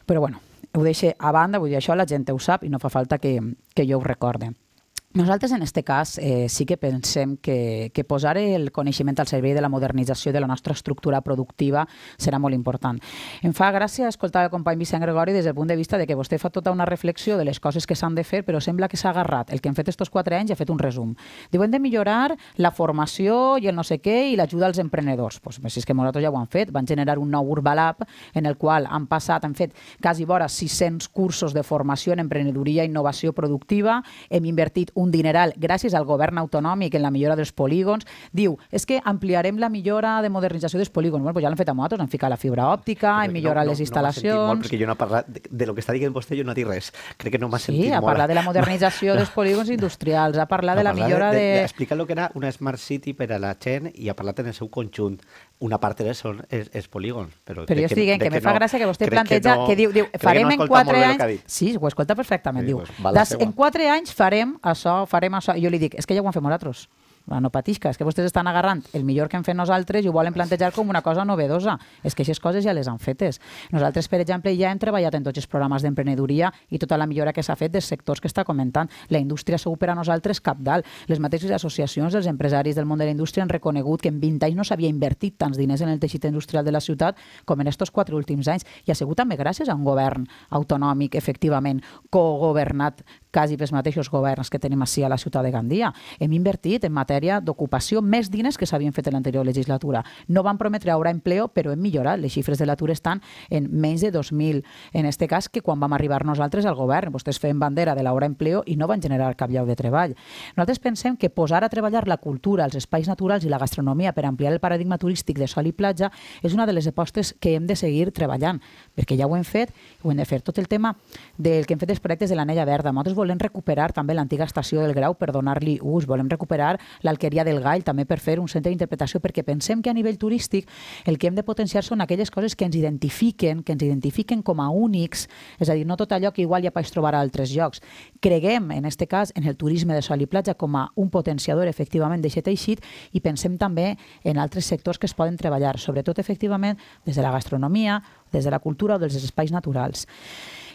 però bueno, ho deixe a banda, vull dir, això la gent ho sap i no fa falta que, que jo ho recorde. Nosaltres, en aquest cas, eh, sí que pensem que, que posar el coneixement al servei de la modernització de la nostra estructura productiva serà molt important. Em fa gràcia escoltar el company Vicent Gregori des del punt de vista de que vostè fa tota una reflexió de les coses que s'han de fer, però sembla que s'ha agarrat. El que hem fet estos quatre anys ja ha fet un resum. Diu, hem de millorar la formació i el no sé què i l'ajuda als emprenedors. Pues, si és que nosaltres ja ho han fet, van generar un nou Urba Lab en el qual han passat, han fet quasi vora 600 cursos de formació en emprenedoria i innovació productiva, hem invertit un un dineral gràcies al govern autonòmic en la millora dels polígons. Diu, és que ampliarem la millora de modernització dels polígons. Bueno, pues ja l'han fet a motos, han ficat la fibra òptica, han millorat no, no, les instal·lacions... No molt, perquè jo no he parlat de, de lo que està dient vostè, jo no he dit res. Crec que no m'ha sí, sentit molt. Sí, ha parlat de la modernització no. dels polígons industrials, ha parlat no, de la millora de... de... de... Explica el que era una Smart City per a la gent i ha parlat en el seu conjunt una part de són és, és polígon. Però, però jo estic que, que, me fa no, gràcia que vostè planteja, que, no, que diu, diu farem no en quatre anys... Sí, ho escolta perfectament, sí, diu. Pues, vale, en quatre anys farem això, farem això. I jo li dic, és es que ja ho han fet nosaltres. Va, no patisca, és que vostès estan agarrant el millor que hem fet nosaltres i ho volen plantejar com una cosa novedosa. És que aquestes coses ja les han fetes. Nosaltres, per exemple, ja hem treballat en tots els programes d'emprenedoria i tota la millora que s'ha fet dels sectors que està comentant. La indústria segur per a nosaltres cap dalt. Les mateixes associacions dels empresaris del món de la indústria han reconegut que en 20 anys no s'havia invertit tants diners en el teixit industrial de la ciutat com en aquests quatre últims anys. I ha sigut també gràcies a un govern autonòmic, efectivament, cogovernat quasi pels mateixos governs que tenim així a la ciutat de Gandia. Hem invertit en matèria matèria d'ocupació, més diners que s'havien fet en l'anterior legislatura. No van prometre haurà empleo, però hem millorat. Les xifres de l'atur estan en menys de 2.000, en aquest cas, que quan vam arribar nosaltres al govern. Vostès feien bandera de l'haurà empleo i no van generar cap lloc de treball. Nosaltres pensem que posar a treballar la cultura, els espais naturals i la gastronomia per ampliar el paradigma turístic de sol i platja és una de les apostes que hem de seguir treballant, perquè ja ho hem fet, ho hem de fer. Tot el tema del que hem fet els projectes de l'anella verda. Nosaltres volem recuperar també l'antiga estació del Grau per donar-li ús, volem recuperar l'Alqueria del Gall, també per fer un centre d'interpretació, perquè pensem que a nivell turístic el que hem de potenciar són aquelles coses que ens identifiquen, que ens identifiquen com a únics, és a dir, no tot allò que igual ja pots trobar a altres llocs. Creguem, en aquest cas, en el turisme de sol i platja com a un potenciador, efectivament, d'aquest teixit i pensem també en altres sectors que es poden treballar, sobretot, efectivament, des de la gastronomia, des de la cultura o dels espais naturals.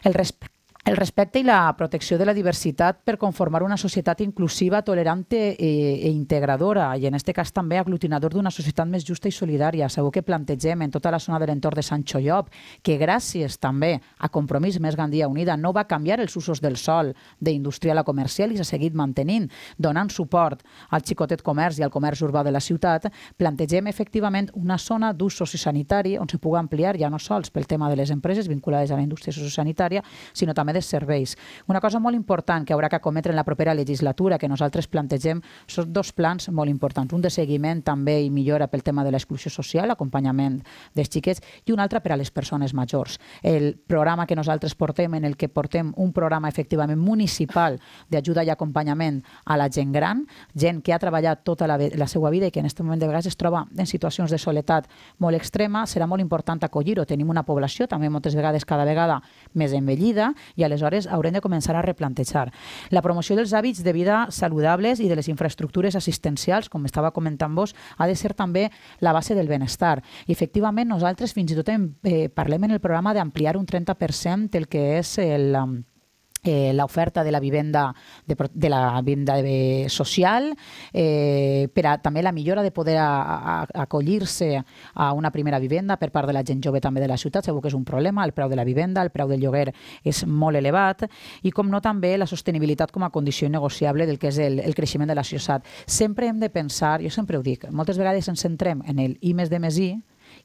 El respecte el respecte i la protecció de la diversitat per conformar una societat inclusiva, tolerante i, eh, e integradora i en aquest cas també aglutinador d'una societat més justa i solidària. Segur que plantegem en tota la zona de l'entorn de Sant Xoiop que gràcies també a Compromís Més Gandia Unida no va canviar els usos del sol d'industrial a comercial i s'ha seguit mantenint, donant suport al xicotet comerç i al comerç urbà de la ciutat, plantegem efectivament una zona d'ús sociosanitari on se pugui ampliar ja no sols pel tema de les empreses vinculades a la indústria sociosanitària, sinó també de serveis. Una cosa molt important que haurà que cometre en la propera legislatura que nosaltres plantegem són dos plans molt importants. Un de seguiment també i millora pel tema de l'exclusió social, acompanyament dels xiquets, i un altre per a les persones majors. El programa que nosaltres portem, en el que portem un programa efectivament municipal d'ajuda i acompanyament a la gent gran, gent que ha treballat tota la, la seva vida i que en aquest moment de vegades es troba en situacions de soledat molt extrema, serà molt important acollir-ho. Tenim una població també moltes vegades cada vegada més envellida i aleshores haurem de començar a replantejar. La promoció dels hàbits de vida saludables i de les infraestructures assistencials, com estava comentant vos, ha de ser també la base del benestar. I efectivament nosaltres fins i tot en, eh, parlem en el programa d'ampliar un 30% del que és el... Um, eh, l'oferta de la vivenda de, de la vivenda de, eh, social eh, per a també la millora de poder acollir-se a una primera vivenda per part de la gent jove també de la ciutat, segur que és un problema, el preu de la vivenda, el preu del lloguer és molt elevat i com no també la sostenibilitat com a condició negociable del que és el, el creixement de la ciutat. Sempre hem de pensar, jo sempre ho dic, moltes vegades ens centrem en el I més de més I,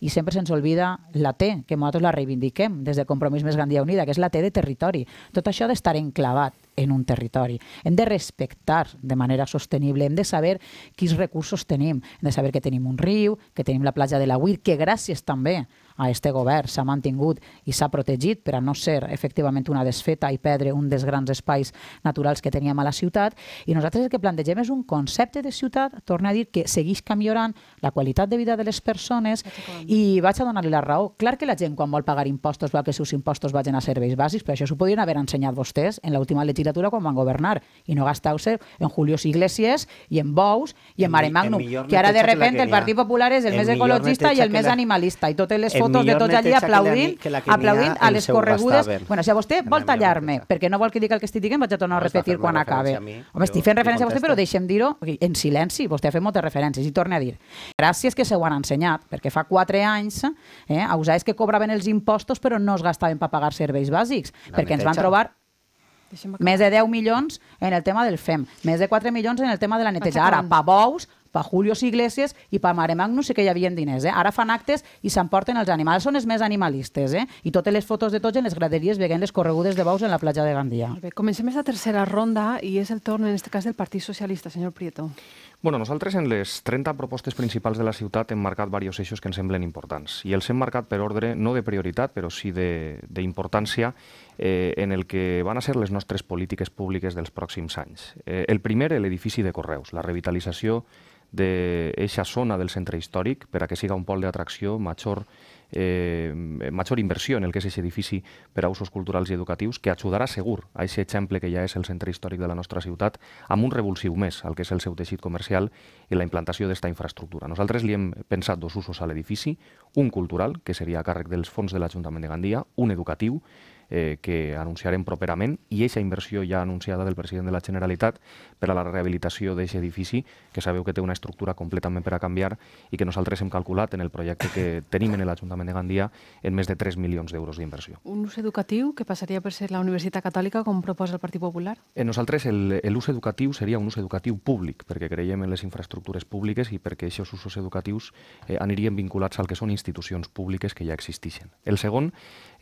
i sempre se'ns oblida la T, que nosaltres la reivindiquem des de Compromís més Gandia Unida, que és la T de territori. Tot això d'estar enclavat en un territori. Hem de respectar de manera sostenible, hem de saber quins recursos tenim, hem de saber que tenim un riu, que tenim la platja de la Huir, que gràcies també a este govern s'ha mantingut i s'ha protegit per a no ser efectivament una desfeta i perdre un dels grans espais naturals que teníem a la ciutat. I nosaltres el que plantegem és un concepte de ciutat, torna a dir, que segueix canviant la qualitat de vida de les persones i vaig a donar-li la raó. Clar que la gent quan vol pagar impostos vol que els seus impostos vagin a serveis bàsics, però això s'ho podien haver ensenyat vostès en l'última legislatura quan van governar i no gastar-se en Julio Iglesias i en Bous i en Mare Magnum, que ara de repente el Partit Popular és el més ecologista i el més animalista i totes les foto de tots allí aplaudint, que la que aplaudint a les corregudes. Bueno, si a vostè vol tallar-me, perquè no vol que digui el que estic dient, vaig a tornar a repetir quan acabe. Home, estic fent referència a vostè, però deixem dir-ho en silenci. Vostè ha fet moltes referències i torna a dir. Gràcies que se ho han ensenyat, perquè fa quatre anys eh, a és que cobraven els impostos però no es gastaven per pagar serveis bàsics, la perquè neteja. ens van trobar més de 10 milions en el tema del FEM, més de 4 milions en el tema de la neteja. Ara, pa bous, per Julio Iglesias i per Mare Magnus sí que hi havia diners. Eh? Ara fan actes i s'emporten els animals. Són els més animalistes. Eh? I totes les fotos de tots en les graderies veient les corregudes de bous en la platja de Gandia. Bé, comencem aquesta tercera ronda i és el torn, en aquest cas, del Partit Socialista, senyor Prieto. Bueno, nosaltres en les 30 propostes principals de la ciutat hem marcat diversos eixos que ens semblen importants i els hem marcat per ordre no de prioritat, però sí d'importància eh, en el que van a ser les nostres polítiques públiques dels pròxims anys. Eh, el primer, l'edifici de Correus, la revitalització d'eixa zona del centre històric per a que siga un pol d'atracció major eh, major inversió en el que és aquest edifici per a usos culturals i educatius, que ajudarà segur a aquest exemple que ja és el centre històric de la nostra ciutat, amb un revulsiu més al que és el seu teixit comercial i la implantació d'esta infraestructura. Nosaltres li hem pensat dos usos a l'edifici, un cultural, que seria a càrrec dels fons de l'Ajuntament de Gandia, un educatiu, eh, que anunciarem properament, i eixa inversió ja anunciada del president de la Generalitat per a la rehabilitació d'aquest edifici, que sabeu que té una estructura completament per a canviar i que nosaltres hem calculat en el projecte que tenim en l'Ajuntament de Gandia en més de 3 milions d'euros d'inversió. Un ús educatiu que passaria per ser la Universitat Catòlica, com proposa el Partit Popular? En eh, nosaltres l'ús educatiu seria un ús educatiu públic, perquè creiem en les infraestructures públiques i perquè aquests usos educatius eh, anirien vinculats al que són institucions públiques que ja existeixen. El segon,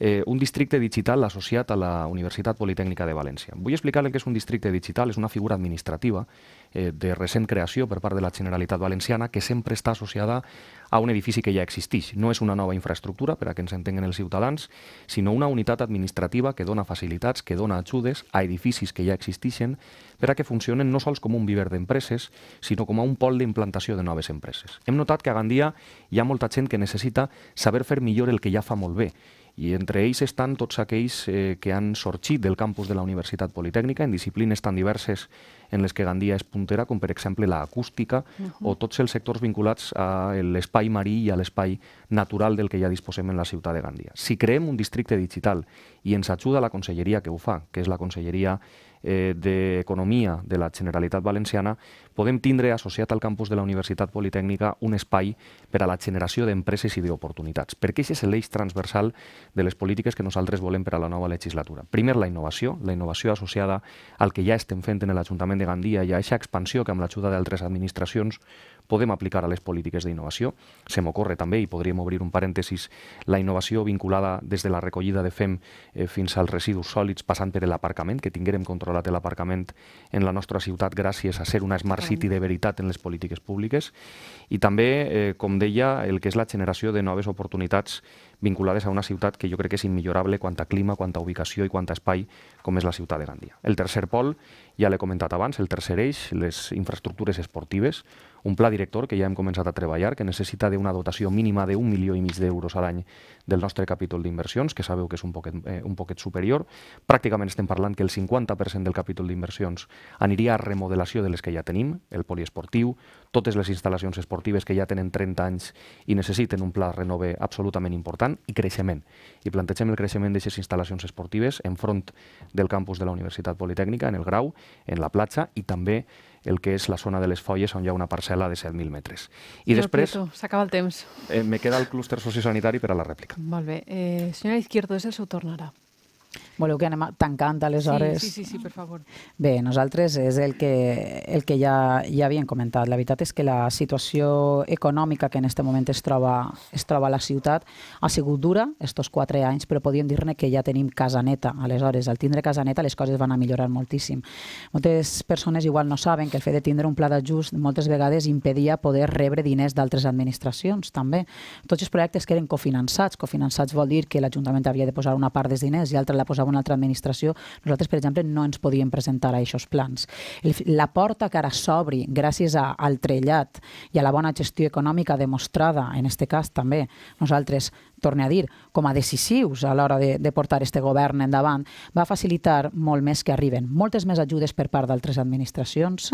eh, un districte digital associat a la Universitat Politècnica de València. Vull explicar el que és un districte digital, és una figura administrativa administrativa eh, de recent creació per part de la Generalitat Valenciana que sempre està associada a un edifici que ja existeix. No és una nova infraestructura, per a que ens entenguen els ciutadans, sinó una unitat administrativa que dona facilitats, que dona ajudes a edificis que ja existeixen per a que funcionen no sols com un viver d'empreses, sinó com a un pol d'implantació de noves empreses. Hem notat que a Gandia hi ha molta gent que necessita saber fer millor el que ja fa molt bé i entre ells estan tots aquells eh, que han sorgit del campus de la Universitat Politècnica en disciplines tan diverses en les que Gandia és puntera, com per exemple l'acústica uh -huh. o tots els sectors vinculats a l'espai marí i a l'espai natural del que ja disposem en la ciutat de Gandia. Si creem un districte digital i ens ajuda la conselleria que ho fa, que és la conselleria eh, d'Economia de la Generalitat Valenciana, podem tindre associat al campus de la Universitat Politècnica un espai per a la generació d'empreses i d'oportunitats, perquè aquest és l'eix transversal de les polítiques que nosaltres volem per a la nova legislatura. Primer, la innovació, la innovació associada al que ja estem fent en l'Ajuntament de Gandia i a aquesta expansió que amb l'ajuda d'altres administracions podem aplicar a les polítiques d'innovació. Se m'ocorre també, i podríem obrir un parèntesis, la innovació vinculada des de la recollida de FEM eh, fins als residus sòlids, passant per l'aparcament, que tinguérem controlat l'aparcament en la nostra ciutat gràcies a ser una Smart City de veritat en les polítiques públiques. I també, eh, com deia, el que és la generació de noves oportunitats vinculades a una ciutat que jo crec que és immillorable quant a clima, quant a ubicació i quant a espai, com és la ciutat de Gandia. El tercer pol ja l'he comentat abans, el tercer eix, les infraestructures esportives, un pla director que ja hem començat a treballar, que necessita d'una dotació mínima d'un milió i mig d'euros a l'any del nostre capítol d'inversions, que sabeu que és un poquet, eh, un poquet superior. Pràcticament estem parlant que el 50% del capítol d'inversions aniria a remodelació de les que ja tenim, el poliesportiu, totes les instal·lacions esportives que ja tenen 30 anys i necessiten un pla de renove absolutament important, i creixement. I plantegem el creixement d'aquestes instal·lacions esportives enfront del campus de la Universitat Politècnica, en el Grau, en la platja i també el que és la zona de les Folles, on hi ha una parcel·la de 7.000 metres. I després... S'acaba el temps. Eh, me queda el clúster sociosanitari per a la rèplica. Molt bé. Eh, senyora Izquierdo, és el seu torn ara. Voleu que anem tancant aleshores? Sí, sí, sí, sí per favor. Bé, nosaltres és el que, el que ja, ja havíem comentat. La veritat és que la situació econòmica que en aquest moment es troba, es troba a la ciutat ha sigut dura estos quatre anys, però podíem dir-ne que ja tenim casa neta. Aleshores, al tindre casa neta les coses van a millorar moltíssim. Moltes persones igual no saben que el fet de tindre un pla d'ajust moltes vegades impedia poder rebre diners d'altres administracions, també. Tots els projectes que eren cofinançats, cofinançats vol dir que l'Ajuntament havia de posar una part dels diners i l'altra la posava una altra administració, nosaltres, per exemple, no ens podíem presentar a aquests plans. El, la porta que ara s'obri, gràcies a, al trellat i a la bona gestió econòmica demostrada, en aquest cas també, nosaltres torne a dir, com a decisius a l'hora de, de portar este govern endavant, va facilitar molt més que arriben moltes més ajudes per part d'altres administracions,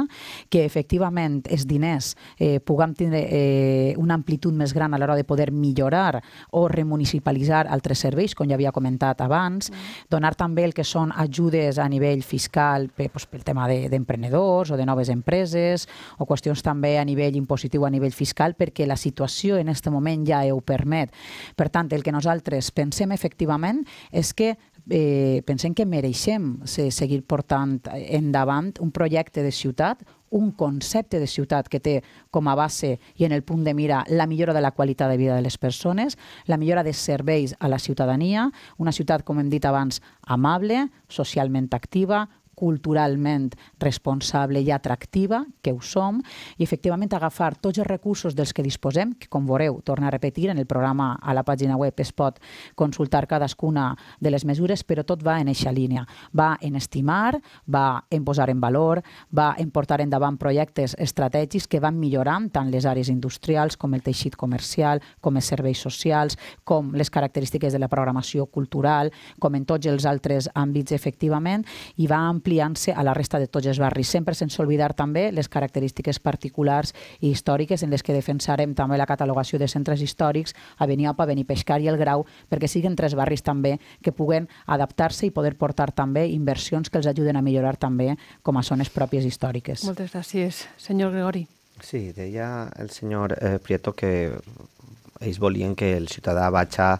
que efectivament els diners eh, puguem tindre eh, una amplitud més gran a l'hora de poder millorar o remunicipalitzar altres serveis, com ja havia comentat abans, mm. donar també el que són ajudes a nivell fiscal per, doncs, pel tema d'emprenedors de, o de noves empreses, o qüestions també a nivell impositiu, a nivell fiscal, perquè la situació en aquest moment ja ho permet. Per tant, tant, el que nosaltres pensem efectivament és que eh, pensem que mereixem seguir portant endavant un projecte de ciutat, un concepte de ciutat que té com a base i en el punt de mira la millora de la qualitat de vida de les persones, la millora de serveis a la ciutadania, una ciutat, com hem dit abans, amable, socialment activa, culturalment responsable i atractiva, que ho som, i efectivament agafar tots els recursos dels que disposem, que com veureu, torna a repetir, en el programa a la pàgina web es pot consultar cadascuna de les mesures, però tot va en eixa línia. Va en estimar, va en posar en valor, va en portar endavant projectes estratègics que van millorant tant les àrees industrials com el teixit comercial, com els serveis socials, com les característiques de la programació cultural, com en tots els altres àmbits, efectivament, i va ampliar ampliant-se a la resta de tots els barris, sempre sense oblidar també les característiques particulars i històriques en les que defensarem també la catalogació de centres històrics a Beniopa, Benipescar i el Grau, perquè siguin tres barris també que puguen adaptar-se i poder portar també inversions que els ajuden a millorar també com a zones pròpies històriques. Moltes gràcies, senyor Gregori. Sí, deia el senyor eh, Prieto que ells volien que el ciutadà vagi a,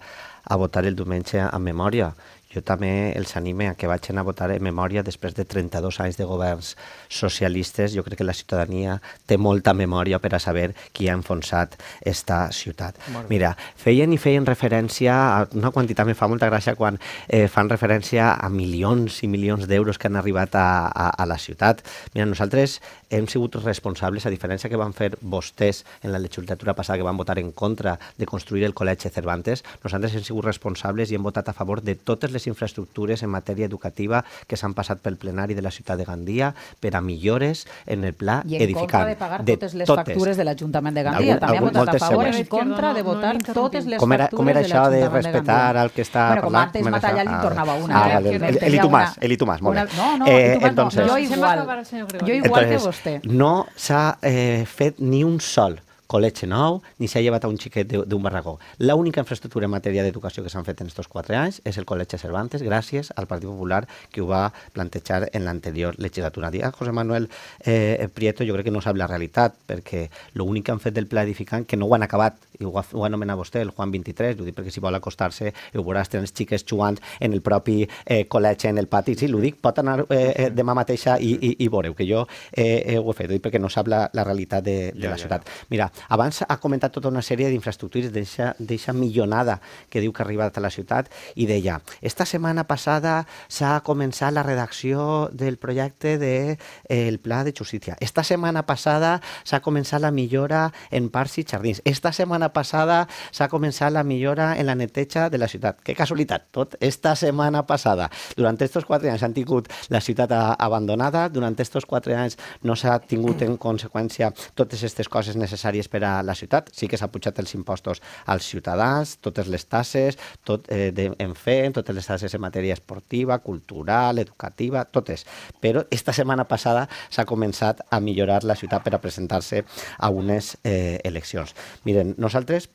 a votar el diumenge en memòria jo també els anime a que vagin a votar en memòria després de 32 anys de governs socialistes. Jo crec que la ciutadania té molta memòria per a saber qui ha enfonsat esta ciutat. Mira, feien i feien referència a una quantitat, me fa molta gràcia quan eh, fan referència a milions i milions d'euros que han arribat a, a, a la ciutat. Mira, nosaltres hem sigut responsables, a diferència que van fer vostès en la legislatura passada, que van votar en contra de construir el col·legi Cervantes, nosaltres hem sigut responsables i hem votat a favor de totes les les infraestructures en matèria educativa que s'han passat pel plenari de la ciutat de Gandia per a millores en el pla I en edificant. contra de pagar de totes les totes. factures de l'Ajuntament de Gandia. Algun, També algun, ha votat a favor en contra de votar no, no totes les com era, factures com era això de, de respectar el que està bueno, parlant? Com antes Matallà li tornava una. Ah, eh, vale. el, Eli Tomàs, Eli Tomàs, molt bé. No, no, eh, entonces, no. Jo igual, jo igual que vostè. No s'ha eh, fet ni un sol col·legi nou, ni s'ha llevat a un xiquet d'un barragó. L'única infraestructura en matèria d'educació que s'han fet en aquests quatre anys és el col·legi Cervantes, gràcies al Partit Popular que ho va plantejar en l'anterior legislatura. Dia José Manuel eh, Prieto jo crec que no sap la realitat, perquè l'únic que han fet del pla edificant, que no ho han acabat, i ho, ho nomenat vostè, el Juan 23, ho dic perquè si vol acostar-se ho veuràs, tenen els xiquets jugant en el propi eh, col·legi, en el pati, sí, ho dic, pot anar eh, eh demà mateixa i, i, i veureu que jo eh, eh, ho he fet, ho dic perquè no sap la, la realitat de, de ja, la ciutat. Ja, ja. Mira, abans ha comentat tota una sèrie d'infraestructures d'eixa millonada que diu que ha arribat a la ciutat i deia, esta setmana passada s'ha començat la redacció del projecte del de, eh, pla de justícia. Esta setmana passada s'ha començat la millora en parcs i jardins. Esta setmana passada s'ha començat la millora en la neteja de la ciutat. Que casualitat, tot esta setmana passada. Durant aquests quatre anys han tingut la ciutat abandonada, durant aquests quatre anys no s'ha tingut en conseqüència totes aquestes coses necessàries beneficis per a la ciutat. Sí que s'ha pujat els impostos als ciutadans, totes les tasses, tot, eh, de, en FEM, totes les tasses en matèria esportiva, cultural, educativa, totes. Però esta setmana passada s'ha començat a millorar la ciutat per a presentar-se a unes eh, eleccions. Miren, nosaltres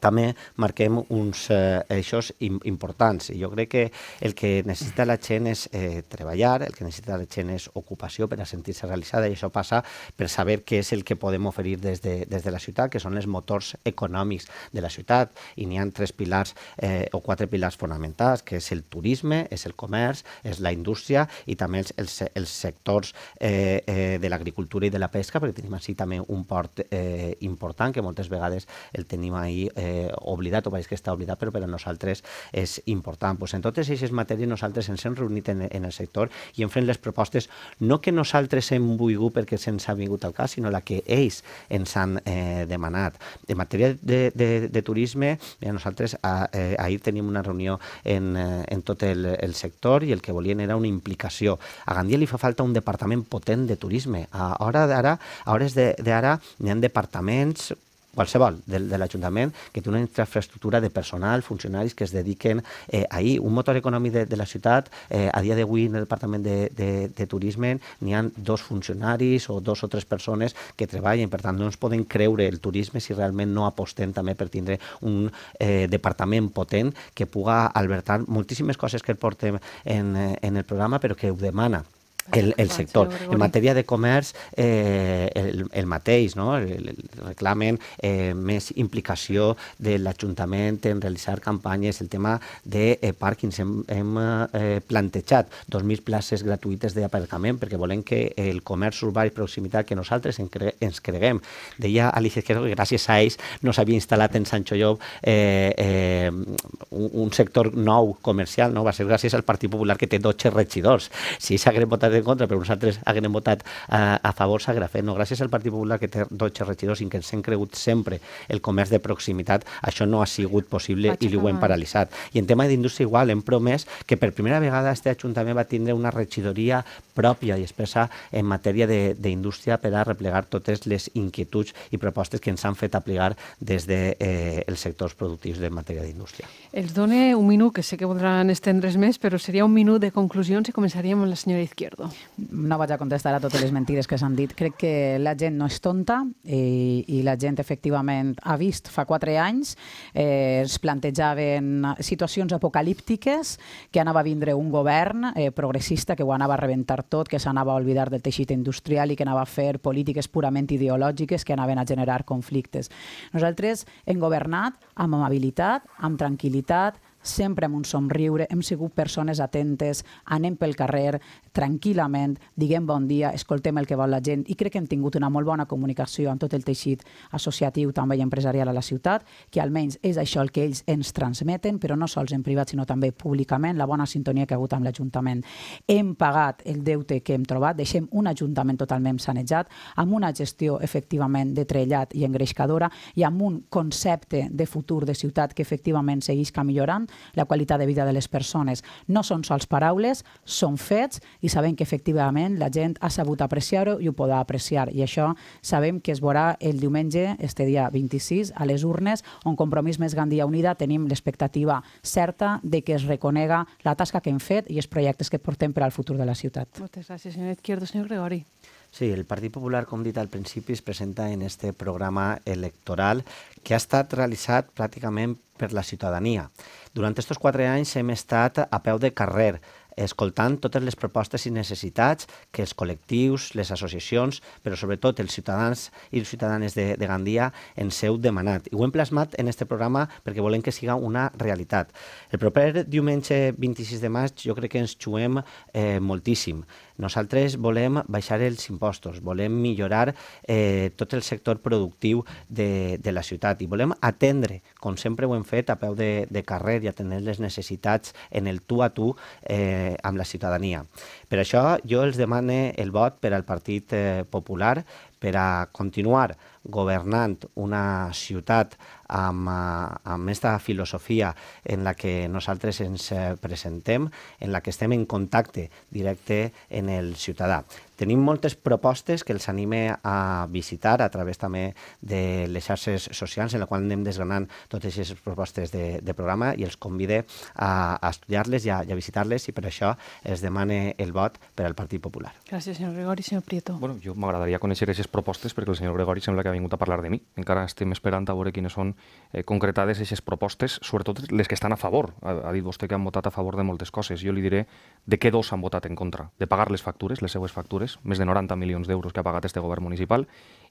també marquem uns eh, eixos im importants. I jo crec que el que necessita la gent és eh, treballar, el que necessita la gent és ocupació per a sentir-se realitzada i això passa per saber què és el que podem oferir des de, des de la ciutat, que són els motors econòmics de la ciutat i n'hi ha tres pilars eh, o quatre pilars fonamentals, que és el turisme, és el comerç, és la indústria i també els, els, els sectors eh, eh, de l'agricultura i de la pesca, perquè tenim així també un port eh, important que moltes vegades el tenim ahir eh, eh, oblidat o pareix que està oblidat, però per a nosaltres és important. Pues en totes aquestes matèries nosaltres ens hem reunit en, en el sector i hem fet les propostes no que nosaltres hem volgut perquè se'ns ha vingut al cas, sinó la que ells ens han eh, demanat. En matèria de, de, de turisme, mira, nosaltres a, eh, ahir tenim una reunió en, eh, en tot el, el sector i el que volien era una implicació. A Gandia li fa falta un departament potent de turisme. A hora d'ara, a hores d'ara, n'hi ha departaments qualsevol de, de l'Ajuntament, que té una infraestructura de personal, funcionaris que es dediquen eh, ahir. Un motor econòmic de, de la ciutat, eh, a dia d'avui en el Departament de, de, de Turisme n'hi han dos funcionaris o dos o tres persones que treballen, per tant no ens poden creure el turisme si realment no apostem també per tindre un eh, departament potent que puga albertar moltíssimes coses que el portem en, eh, en el programa però que ho demana el, el sector. En matèria de comerç, eh, el, el mateix, no? El, el reclamen eh, més implicació de l'Ajuntament en realitzar campanyes. El tema de eh, pàrquings hem, hem eh, plantejat 2.000 places gratuïtes d'aparcament perquè volem que el comerç urbà i proximitat que nosaltres en cre ens creguem. Deia Alicia Esquerro que gràcies a ells no s'havia instal·lat en Sancho Llop eh, eh, un, un sector nou comercial, no? va ser gràcies al Partit Popular que té 12 regidors. Si s'hagués votat votat en contra, però nosaltres haguem votat a, eh, a favor, s'ha Eh? No, gràcies al Partit Popular que té 12 regidors i que ens hem cregut sempre el comerç de proximitat, això no ha sigut possible Vaig i li ho hem paralitzat. I en tema d'indústria igual, hem promès que per primera vegada este Ajuntament va tindre una regidoria pròpia i expressa en matèria d'indústria per a replegar totes les inquietuds i propostes que ens han fet aplicar des dels de, eh, els sectors productius de matèria d'indústria. Els dono un minut, que sé que voldran estendre's més, però seria un minut de conclusions i començaríem amb la senyora Izquierdo perdó. No vaig a contestar a totes les mentides que s'han dit. Crec que la gent no és tonta i, i la gent efectivament ha vist fa quatre anys eh, es plantejaven situacions apocalíptiques que anava a vindre un govern eh, progressista que ho anava a rebentar tot, que s'anava a oblidar del teixit industrial i que anava a fer polítiques purament ideològiques que anaven a generar conflictes. Nosaltres hem governat amb amabilitat, amb tranquil·litat, sempre amb un somriure, hem sigut persones atentes, anem pel carrer, tranquil·lament, diguem bon dia, escoltem el que vol la gent i crec que hem tingut una molt bona comunicació amb tot el teixit associatiu també i empresarial a la ciutat, que almenys és això el que ells ens transmeten, però no sols en privat sinó també públicament, la bona sintonia que ha hagut amb l'Ajuntament. Hem pagat el deute que hem trobat, deixem un Ajuntament totalment sanejat, amb una gestió efectivament de trellat i engreixcadora i amb un concepte de futur de ciutat que efectivament segueix millorant la qualitat de vida de les persones. No són sols paraules, són fets i sabem que efectivament la gent ha sabut apreciar-ho i ho podrà apreciar. I això sabem que es veurà el diumenge, este dia 26, a les urnes, on Compromís Més Gandia Unida tenim l'expectativa certa de que es reconega la tasca que hem fet i els projectes que portem per al futur de la ciutat. Moltes gràcies, senyor Izquierdo. Senyor Gregori. Sí, el Partit Popular, com dit al principi, es presenta en este programa electoral que ha estat realitzat pràcticament per la ciutadania. Durant aquests quatre anys hem estat a peu de carrer, escoltant totes les propostes i necessitats que els col·lectius, les associacions, però sobretot els ciutadans i les ciutadanes de, de Gandia ens heu demanat. I ho hem plasmat en este programa perquè volem que siga una realitat. El proper diumenge 26 de maig jo crec que ens juguem eh, moltíssim. Nosaltres volem baixar els impostos, volem millorar eh, tot el sector productiu de, de la ciutat i volem atendre, com sempre ho hem fet, a peu de, de carrer i atendre les necessitats en el tu a tu eh, amb la ciutadania. Per això jo els demane el vot per al Partit eh, Popular per a continuar governant una ciutat amb, eh, amb aquesta filosofia en la que nosaltres ens eh, presentem, en la que estem en contacte directe en el ciutadà. Tenim moltes propostes que els anime a visitar a través també de les xarxes socials, en la qual anem desgranant totes aquestes propostes de, de programa i els convide a, a estudiar-les i, a, a visitar-les i per això es demane el vot per al Partit Popular. Gràcies, senyor Gregori. Senyor Prieto. Bueno, jo m'agradaria conèixer aquestes propostes perquè el senyor Gregori sembla que ha vingut a parlar de mi. Encara estem esperant a veure quines són eh, concretades aquestes propostes, sobretot les que estan a favor. Ha, ha dit vostè que han votat a favor de moltes coses. Jo li diré de què dos han votat en contra. De pagar les factures, les seues factures, més de 90 milions d'euros que ha pagat este govern municipal,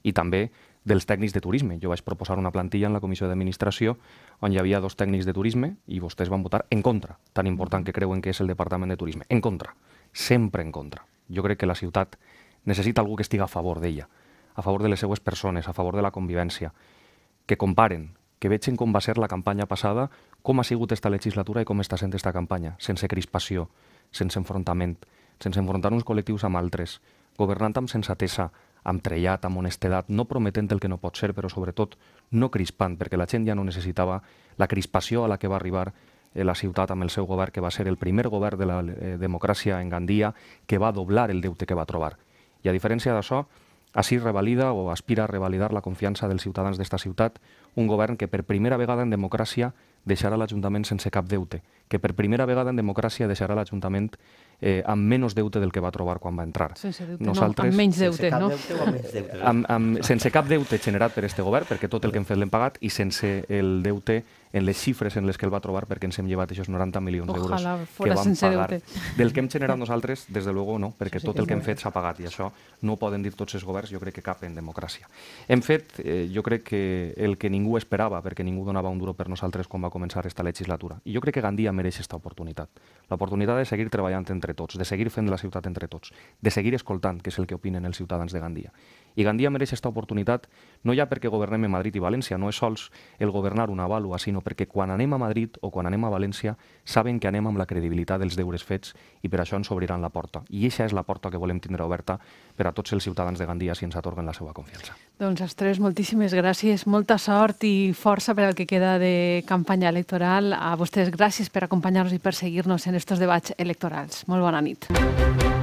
i també dels tècnics de turisme. Jo vaig proposar una plantilla en la comissió d'administració on hi havia dos tècnics de turisme i vostès van votar en contra, tan important que creuen que és el Departament de Turisme. En contra. Sempre en contra. Jo crec que la ciutat necessita algú que estiga a favor d'ella a favor de les seues persones, a favor de la convivència. Que comparen, que vegin com va ser la campanya passada, com ha sigut esta legislatura i com està sent esta campanya, sense crispació, sense enfrontament, sense enfrontar uns col·lectius amb altres, governant amb sensatesa, amb trellat, amb honestedat, no prometent el que no pot ser, però sobretot no crispant, perquè la gent ja no necessitava la crispació a la que va arribar eh, la ciutat amb el seu govern, que va ser el primer govern de la eh, democràcia en Gandia, que va doblar el deute que va trobar. I a diferència d'això, així revalida o aspira a revalidar la confiança dels ciutadans d'esta ciutat, un govern que per primera vegada en democràcia deixarà l'Ajuntament sense cap deute, que per primera vegada en democràcia deixarà l'Ajuntament eh, amb menys deute del que va trobar quan va entrar. Sense deute, Nosaltres, no, amb menys deute, sense no? Deute o menys deute? Amb, amb, sense cap deute generat per este govern, perquè tot el que hem fet l'hem pagat, i sense el deute en les xifres en les que el va trobar perquè ens hem llevat aquests 90 milions d'euros que vam pagar. Del que hem generat nosaltres, des de luego no, perquè sí, tot el que hem fet s'ha pagat i això no ho poden dir tots els governs, jo crec que cap en democràcia. Hem fet, eh, jo crec que el que ningú esperava, perquè ningú donava un duro per nosaltres quan va començar aquesta legislatura. I jo crec que Gandia mereix aquesta oportunitat. L'oportunitat de seguir treballant entre tots, de seguir fent la ciutat entre tots, de seguir escoltant, que és el que opinen els ciutadans de Gandia. I Gandia mereix aquesta oportunitat no ja perquè governem a Madrid i València, no és sols el governar una vàlua, sinó perquè quan anem a Madrid o quan anem a València saben que anem amb la credibilitat dels deures fets i per això ens obriran la porta. I aquesta és la porta que volem tindre oberta per a tots els ciutadans de Gandia si ens atorguen la seva confiança. Doncs els tres, moltíssimes gràcies, molta sort i força per al que queda de campanya electoral. A vostès gràcies per acompanyar-nos i per seguir-nos en aquests debats electorals. Molt bona nit.